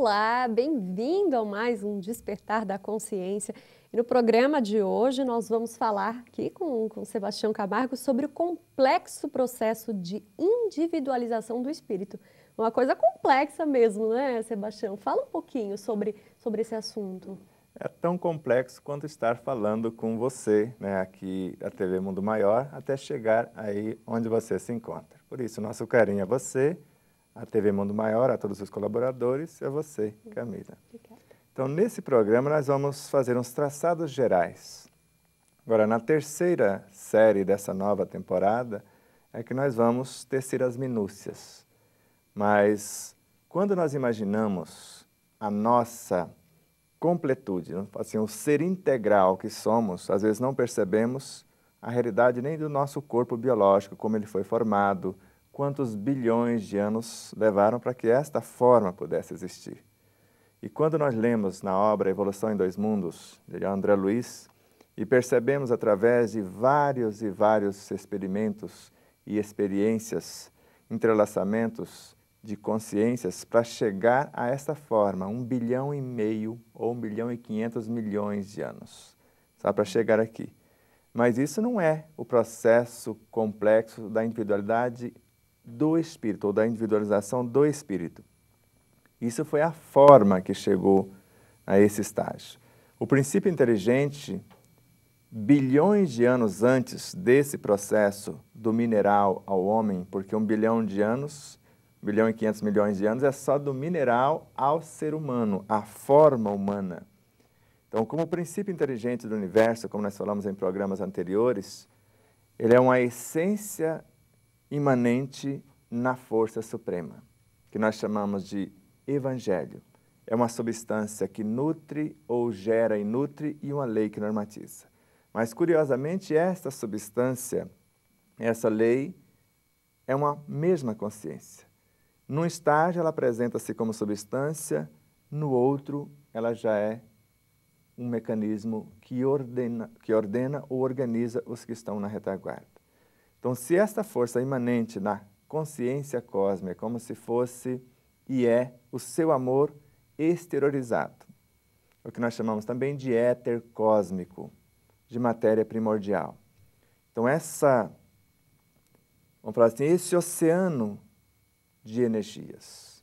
Olá, bem-vindo a mais um Despertar da Consciência. E no programa de hoje nós vamos falar aqui com, com Sebastião Camargo sobre o complexo processo de individualização do espírito. Uma coisa complexa mesmo, né, Sebastião? Fala um pouquinho sobre, sobre esse assunto. É tão complexo quanto estar falando com você, né, aqui da TV Mundo Maior, até chegar aí onde você se encontra. Por isso, nosso carinho a você a TV Mundo Maior, a todos os colaboradores, e é a você, uhum. Camila. Então, nesse programa, nós vamos fazer uns traçados gerais. Agora, na terceira série dessa nova temporada, é que nós vamos tecer as minúcias. Mas, quando nós imaginamos a nossa completude, assim, o ser integral que somos, às vezes não percebemos a realidade nem do nosso corpo biológico, como ele foi formado, quantos bilhões de anos levaram para que esta forma pudesse existir. E quando nós lemos na obra Evolução em Dois Mundos, de André Luiz, e percebemos através de vários e vários experimentos e experiências, entrelaçamentos de consciências para chegar a esta forma, um bilhão e meio ou um bilhão e quinhentos milhões de anos, só para chegar aqui. Mas isso não é o processo complexo da individualidade do espírito, ou da individualização do espírito. Isso foi a forma que chegou a esse estágio. O princípio inteligente, bilhões de anos antes desse processo do mineral ao homem, porque um bilhão de anos, um bilhão e quinhentos milhões de anos, é só do mineral ao ser humano, à forma humana. Então, como o princípio inteligente do universo, como nós falamos em programas anteriores, ele é uma essência imanente na força suprema, que nós chamamos de evangelho. É uma substância que nutre ou gera e nutre e uma lei que normatiza. Mas, curiosamente, esta substância, essa lei, é uma mesma consciência. Num estágio, ela apresenta-se como substância, no outro, ela já é um mecanismo que ordena, que ordena ou organiza os que estão na retaguarda. Então, se esta força imanente na consciência cósmica, é como se fosse e é o seu amor exteriorizado, o que nós chamamos também de éter cósmico, de matéria primordial. Então, essa, vamos falar assim, esse oceano de energias,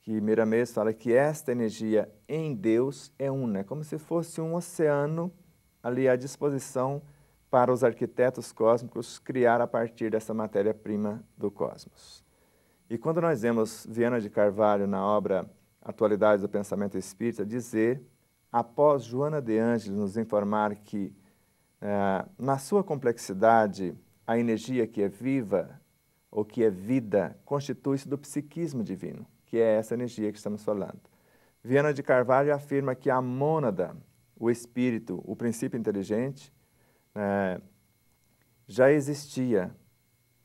que Miramês fala que esta energia em Deus é uma, é como se fosse um oceano ali à disposição de para os arquitetos cósmicos criar a partir dessa matéria-prima do cosmos. E quando nós vemos Viana de Carvalho na obra Atualidades do Pensamento Espírita dizer, após Joana de Ângeles nos informar que eh, na sua complexidade a energia que é viva ou que é vida constitui-se do psiquismo divino, que é essa energia que estamos falando. Viana de Carvalho afirma que a mônada, o espírito, o princípio inteligente, é, já existia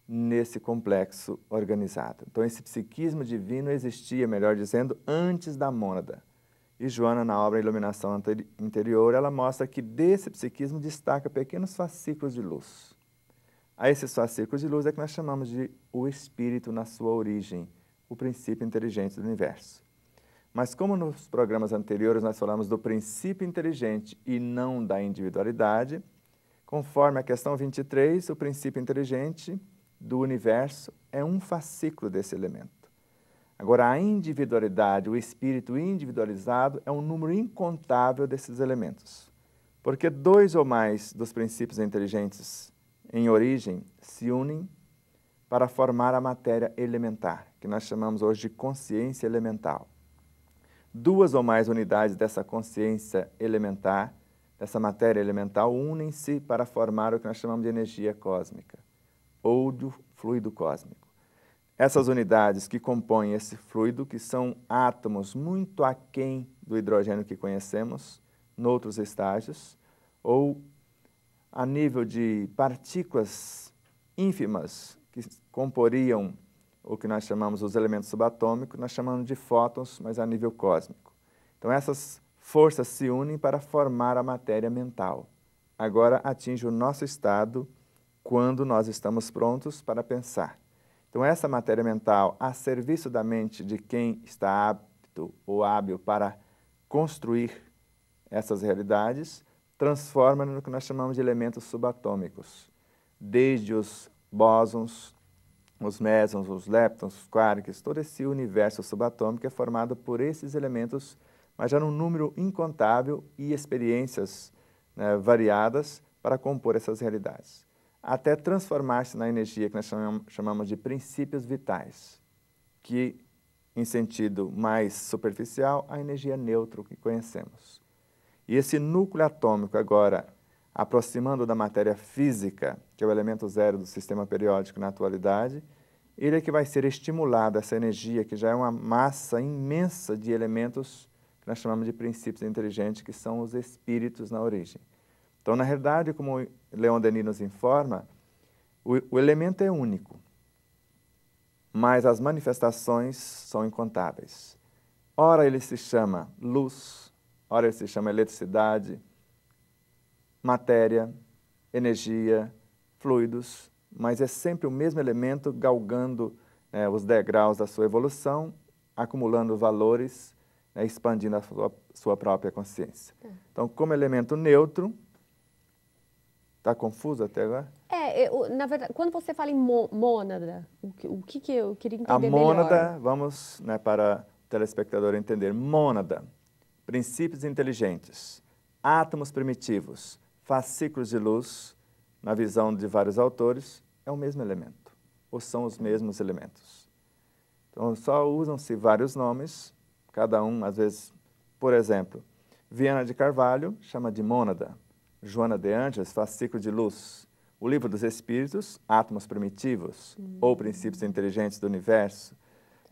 nesse complexo organizado. Então, esse psiquismo divino existia, melhor dizendo, antes da mônada. E Joana, na obra Iluminação Interior, ela mostra que desse psiquismo destaca pequenos fascículos de luz. A esses fascículos de luz é que nós chamamos de o espírito na sua origem, o princípio inteligente do universo. Mas como nos programas anteriores nós falamos do princípio inteligente e não da individualidade, Conforme a questão 23, o princípio inteligente do universo é um fascículo desse elemento. Agora, a individualidade, o espírito individualizado, é um número incontável desses elementos. Porque dois ou mais dos princípios inteligentes em origem se unem para formar a matéria elementar, que nós chamamos hoje de consciência elemental. Duas ou mais unidades dessa consciência elementar dessa matéria elemental unem-se para formar o que nós chamamos de energia cósmica ou de fluido cósmico. Essas unidades que compõem esse fluido, que são átomos muito aquém do hidrogênio que conhecemos, noutros estágios, ou a nível de partículas ínfimas que comporiam o que nós chamamos os elementos subatômicos, nós chamamos de fótons, mas a nível cósmico. Então essas forças se unem para formar a matéria mental. Agora atinge o nosso estado quando nós estamos prontos para pensar. Então, essa matéria mental, a serviço da mente de quem está apto ou hábil para construir essas realidades, transforma no que nós chamamos de elementos subatômicos, desde os bósons, os mesons, os leptons, os quarks, todo esse universo subatômico é formado por esses elementos subatômicos mas era um número incontável e experiências né, variadas para compor essas realidades, até transformar-se na energia que nós chamamos de princípios vitais, que, em sentido mais superficial, a energia neutra que conhecemos. E esse núcleo atômico, agora aproximando da matéria física, que é o elemento zero do sistema periódico na atualidade, ele é que vai ser estimulado, essa energia, que já é uma massa imensa de elementos que nós chamamos de princípios inteligentes, que são os espíritos na origem. Então, na realidade, como Leon Denis nos informa, o, o elemento é único, mas as manifestações são incontáveis. Ora ele se chama luz, ora ele se chama eletricidade, matéria, energia, fluidos, mas é sempre o mesmo elemento galgando é, os degraus da sua evolução, acumulando valores né, expandindo a sua, sua própria consciência. Tá. Então, como elemento neutro, está confuso até agora? É, eu, na verdade, quando você fala em mônada, o que, o que, que eu queria entender A mônada, melhor. vamos, né, para o telespectador entender, mônada, princípios inteligentes, átomos primitivos, fascículos de luz, na visão de vários autores, é o mesmo elemento, ou são os mesmos elementos. Então, só usam-se vários nomes Cada um, às vezes, por exemplo, Viana de Carvalho chama de mônada, Joana de Anjos faz ciclo de luz, o livro dos Espíritos, átomos primitivos hum. ou princípios inteligentes do universo.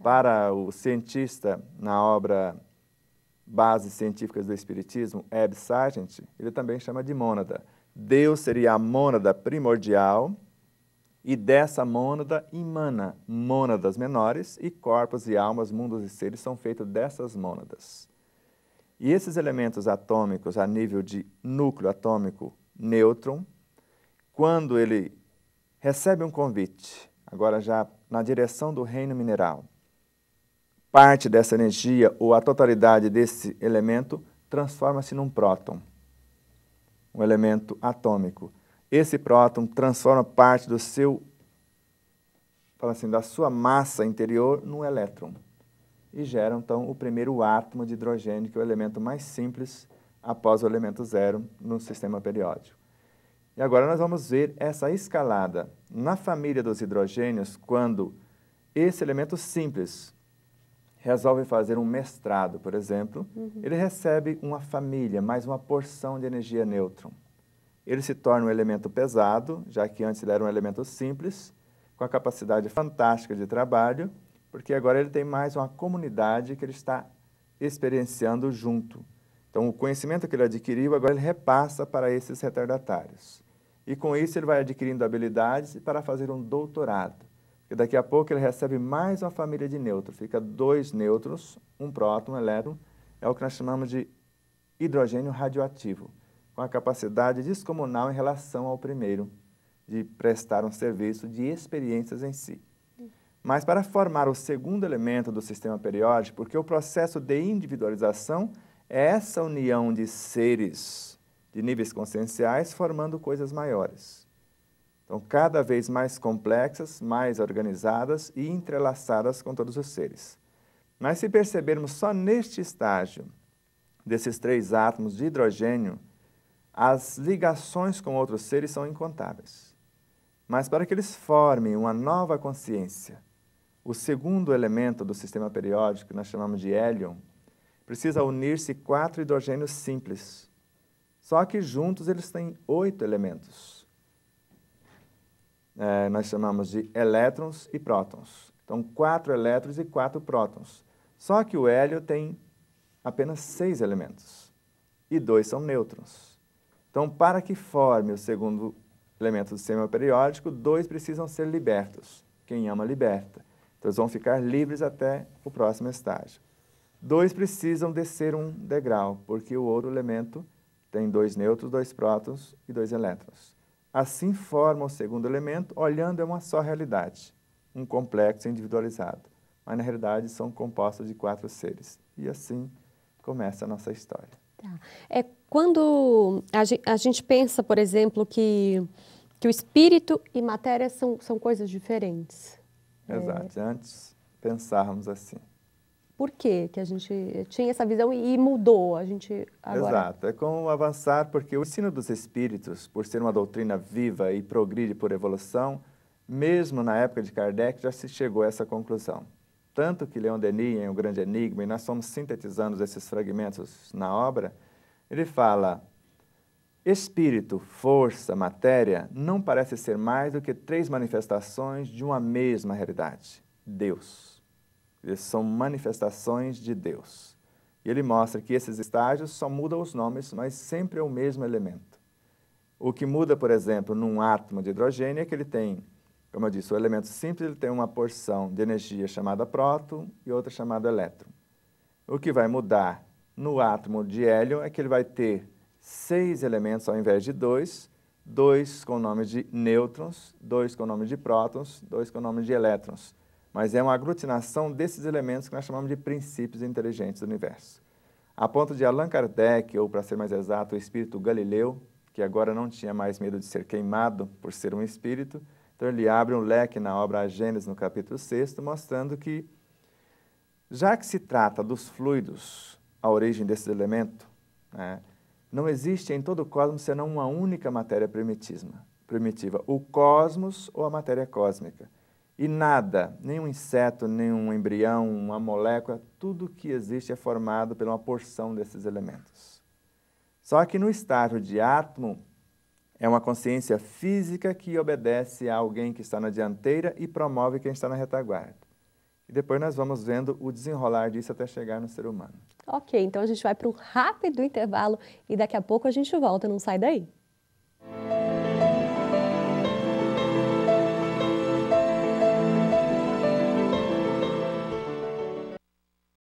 Para o cientista, na obra Bases Científicas do Espiritismo, Eb Sargent, ele também chama de mônada. Deus seria a mônada primordial e dessa mônada emana mônadas menores, e corpos e almas, mundos e seres são feitos dessas mônadas. E esses elementos atômicos, a nível de núcleo atômico nêutron, quando ele recebe um convite, agora já na direção do reino mineral, parte dessa energia ou a totalidade desse elemento transforma-se num próton, um elemento atômico esse próton transforma parte do seu, fala assim, da sua massa interior num elétron e gera então o primeiro átomo de hidrogênio, que é o elemento mais simples após o elemento zero no sistema periódico. E agora nós vamos ver essa escalada na família dos hidrogênios quando esse elemento simples resolve fazer um mestrado, por exemplo, uhum. ele recebe uma família, mais uma porção de energia nêutron. Ele se torna um elemento pesado, já que antes ele era um elemento simples, com a capacidade fantástica de trabalho, porque agora ele tem mais uma comunidade que ele está experienciando junto. Então, o conhecimento que ele adquiriu, agora ele repassa para esses retardatários. E com isso, ele vai adquirindo habilidades para fazer um doutorado. Porque daqui a pouco ele recebe mais uma família de nêutrons. Fica dois nêutrons, um próton, um elétron. É o que nós chamamos de hidrogênio radioativo com a capacidade descomunal em relação ao primeiro, de prestar um serviço de experiências em si. Mas para formar o segundo elemento do sistema periódico, porque o processo de individualização é essa união de seres de níveis conscienciais formando coisas maiores. Então, cada vez mais complexas, mais organizadas e entrelaçadas com todos os seres. Mas se percebermos só neste estágio desses três átomos de hidrogênio, as ligações com outros seres são incontáveis. Mas para que eles formem uma nova consciência, o segundo elemento do sistema periódico, que nós chamamos de hélion, precisa unir-se quatro hidrogênios simples. Só que juntos eles têm oito elementos. É, nós chamamos de elétrons e prótons. Então, quatro elétrons e quatro prótons. Só que o hélio tem apenas seis elementos. E dois são nêutrons. Então, para que forme o segundo elemento do sistema periódico, dois precisam ser libertos. Quem ama, liberta. Então, eles vão ficar livres até o próximo estágio. Dois precisam descer um degrau, porque o outro elemento tem dois nêutrons, dois prótons e dois elétrons. Assim forma o segundo elemento, olhando é uma só realidade, um complexo individualizado. Mas, na realidade, são compostos de quatro seres. E assim começa a nossa história. Tá. É quando a gente, a gente pensa, por exemplo, que, que o espírito e matéria são, são coisas diferentes. É. Exato. É. Antes pensarmos assim. Por que que a gente tinha essa visão e, mudou? A gente agora... Exato. É com o avançar, porque o ensino dos espíritos, por ser uma doutrina viva e progride por evolução, mesmo na época de Kardec já se chegou a essa conclusão. Tanto que Leon Denis, em O Grande Enigma, e nós fomos sintetizando esses fragmentos na obra, ele fala: espírito, força, matéria não parece ser mais do que três manifestações de uma mesma realidade, Deus. Eles são manifestações de Deus. E ele mostra que esses estágios só mudam os nomes, mas sempre é o mesmo elemento. O que muda, por exemplo, num átomo de hidrogênio é que ele tem, como eu disse, o elemento simples ele tem uma porção de energia chamada próton e outra chamada elétron. O que vai mudar no átomo de hélio é que ele vai ter seis elementos ao invés de dois, dois com o nome de nêutrons, dois com o nome de prótons, dois com o nome de elétrons. Mas é uma aglutinação desses elementos que nós chamamos de princípios inteligentes do universo. A ponto de Allan Kardec, ou para ser mais exato, o espírito Galileu, que agora não tinha mais medo de ser queimado por ser um espírito, então ele abre um leque na obra Gênesis, no capítulo 6, mostrando que, já que se trata dos fluidos a origem desse elemento, né, não existe em todo o cosmos senão uma única matéria primitiva, primitiva, o cosmos ou a matéria cósmica. E nada, nenhum inseto, nenhum embrião, uma molécula, tudo que existe é formado pela uma porção desses elementos. Só que no estágio de átomo, é uma consciência física que obedece a alguém que está na dianteira e promove quem está na retaguarda. E depois nós vamos vendo o desenrolar disso até chegar no ser humano. Ok, então a gente vai para um rápido intervalo e daqui a pouco a gente volta, não sai daí.